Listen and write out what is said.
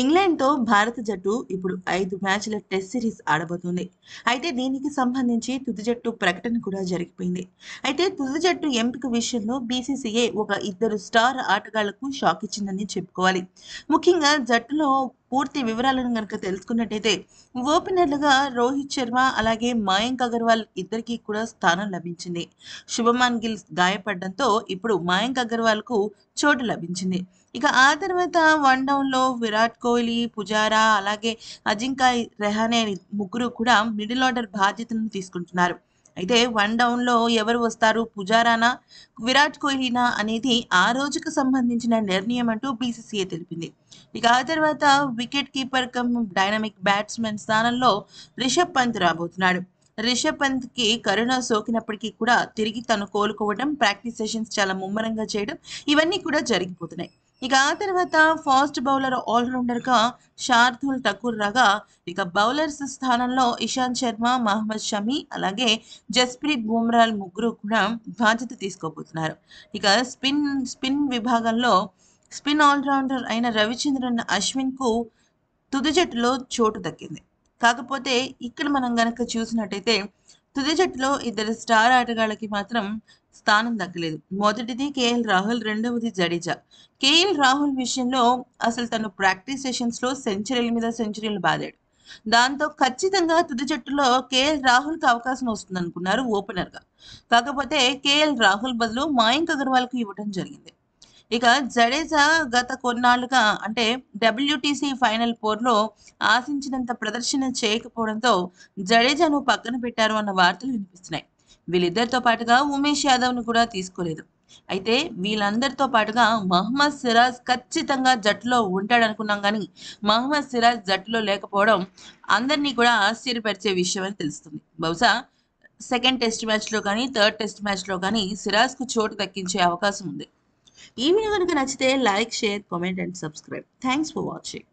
ఇంగ్లాండ్తో భారత జట్టు ఇప్పుడు ఐదు మ్యాచ్ల టెస్ట్ సిరీస్ ఆడబోతుంది అయితే దీనికి సంబంధించి తుది జట్టు ప్రకటన కూడా జరిగిపోయింది అయితే తుది జట్టు ఎంపిక విషయంలో బీసీసీఏ ఒక ఇద్దరు స్టార్ ఆటగాళ్లకు షాక్ ఇచ్చిందని చెప్పుకోవాలి ముఖ్యంగా జట్టులో పూర్తి వివరాలను కనుక తెలుసుకున్నట్టయితే ఓపెనర్లుగా రోహిత్ శర్మ అలాగే మయాంక్ అగర్వాల్ ఇద్దరికీ కూడా స్థానం లభించింది శుభమాన్ గిల్ గాయపడడంతో ఇప్పుడు మయాంక్ అగర్వాల్కు చోటు లభించింది ఇక ఆ తర్వాత వన్ డౌన్లో విరాట్ కోహ్లీ పుజారా అలాగే అజింకా రెహానే ముగ్గురు కూడా మిడిల్ ఆర్డర్ బాధ్యతను తీసుకుంటున్నారు అయితే వన్ డౌన్ లో ఎవరు వస్తారు పుజారానా విరాట్ కోహ్లీనా అనేది ఆ రోజుకు సంబంధించిన నిర్ణయం అంటూ బీసీసీఐ తెలిపింది ఇక ఆ తర్వాత wicket keeper cum dynamic batsmen స్థానంలో రిషబ్ పంత్ రాబోతున్నాడు రిషబ్ పంత్ కి కరోనా సోకినప్పటికీ కూడా తిరిగి తను కోలుకోవడం ప్రాక్టీస్ సెషన్స్ చాలా ముమ్మరంగా చేయడం ఇవన్నీ కూడా జరిగిపోతున్నాయి ఇక ఆ తర్వాత ఫాస్ట్ బౌలర్ ఆల్రౌండర్గా శార్దుల్ ఠకూర్ రాగా ఇక బౌలర్స్ స్థానంలో ఇషాంత్ శర్మ మహమ్మద్ షమి అలాగే జస్ప్రీత్ బుమ్రాల్ ముగ్గురు కూడా బాధ్యత తీసుకోబోతున్నారు ఇక స్పిన్ స్పిన్ విభాగంలో స్పిన్ ఆల్రౌండర్ అయిన రవిచంద్రన్ అశ్విన్కు తుది జట్టులో చోటు దక్కింది కాకపోతే ఇక్కడ మనం గనక చూసినట్టయితే తుది జట్టులో ఇద్దరు స్టార్ ఆటగాళ్ళకి మాత్రం స్థానం దక్కలేదు మొదటిది కేఎల్ రాహుల్ రెండవది జడేజా కేఎల్ రాహుల్ విషయంలో అసలు తను ప్రాక్టీస్ సెషన్స్ లో సెంచరీల మీద సెంచరీలు బాదాడు దాంతో ఖచ్చితంగా తుది జట్టులో కేఎల్ కి అవకాశం వస్తుంది అనుకున్నారు గా కాకపోతే కేఎల్ రాహుల్ బదులు మాయంక్ కు ఇవ్వడం జరిగింది ఇక జడేజా గత కొన్నాళ్ళుగా అంటే డబ్ల్యూటీసీ ఫైనల్ పోర్లో ఆశించినంత ప్రదర్శన చేయకపోవడంతో జడేజాను పక్కన పెట్టారు అన్న వార్తలు వినిపిస్తున్నాయి వీళ్ళిద్దరితో పాటుగా ఉమేష్ యాదవ్ను కూడా తీసుకోలేదు అయితే వీళ్ళందరితో పాటుగా మహమ్మద్ సిరాజ్ ఖచ్చితంగా జట్టులో ఉంటాడనుకున్నాం కానీ మహమ్మద్ సిరాజ్ జట్టులో లేకపోవడం అందరినీ కూడా ఆశ్చర్యపరిచే విషయం అని తెలుస్తుంది బహుశా సెకండ్ టెస్ట్ మ్యాచ్లో కానీ థర్డ్ టెస్ట్ మ్యాచ్లో కానీ సిరాజ్కు చోటు దక్కించే అవకాశం ఉంది ఈ వీడియో కనుక నచ్చితే like share comment and subscribe thanks for watching